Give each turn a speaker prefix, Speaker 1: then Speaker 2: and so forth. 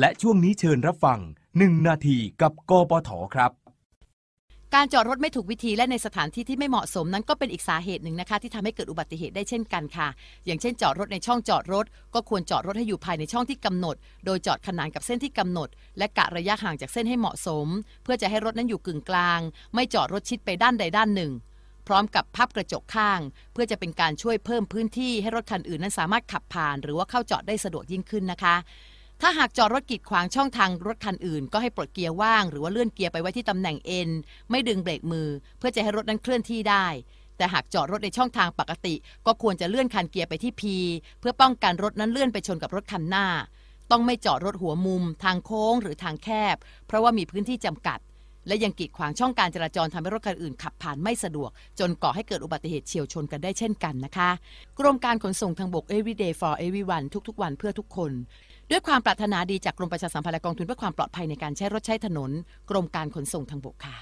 Speaker 1: และช่วงนี้เชิญรับฟัง1นาทีกับกปทครับ
Speaker 2: การจอดรถไม่ถูกวิธีและในสถานที่ที่ไม่เหมาะสมนั้นก็เป็นอีกสาเหตุหนึ่งนะคะ ที่ทำให้เกิดอุบัติเหตุได้เช่นกันค่ะ อย่างเช่นจอดรถในช่องจอดรถก็ควรจอดรถให้อยู่ภายในช่องที่กำหนด โดยจอดขนานกับเส้นที่กำหนด และกะระยะห่างจากเส้นให้เหมาะสม เพื่อจะให้รถนั้นอยู่กึ่งกลาง ไม่จอดรถชิดไปด้านใดด้านหนึ่ง พร้อมกับพับกระจกข้าง เพื่อจะเป็นการช่วยเพิ่มพื้นที่ให้รถคันอื่นนั้นสามารถขับผ่านหรือว่าเข้าจอดได้สะดวกยิ่งขึ้นนะคะถ้าหากจอดรถกีดขวางช่องทางรถคันอื่นก็ให้ปลดเกียร์ว่าง หรือว่าเลื่อนเกียร์ไปไว้ที่ตำแหน่งเอ็นไม่ดึงเบรกมือ เพื่อจะให้รถนั้นเคลื่อนที่ได้ แต่หากจอดรถในช่องทางปกติก็ควรจะเลื่อนคันเกียร์ไปที่ P เพื่อป้องกันรถนั้นเลื่อนไปชนกับรถคันหน้า ต้องไม่จอดรถหัวมุมทางโค้งหรือทางแคบ เพราะว่ามีพื้นที่จำกัดและยังกีดขวางช่องการจราจรทำให้รถคันอื่นขับผ่านไม่สะดวก จนก่อให้เกิดอุบัติเหตุเฉียวชนกันได้เช่นกันนะคะ กรมการขนส่งทางบก Everyday for Everyone ทุกๆวันเพื่อทุกคน ด้วยความปรารถนาดีจากกรมประชาสัมพันธ์และกองทุนเพื่อความปลอดภัยในการใช้รถใช้ถนน กรมการขนส่งทางบกค่ะ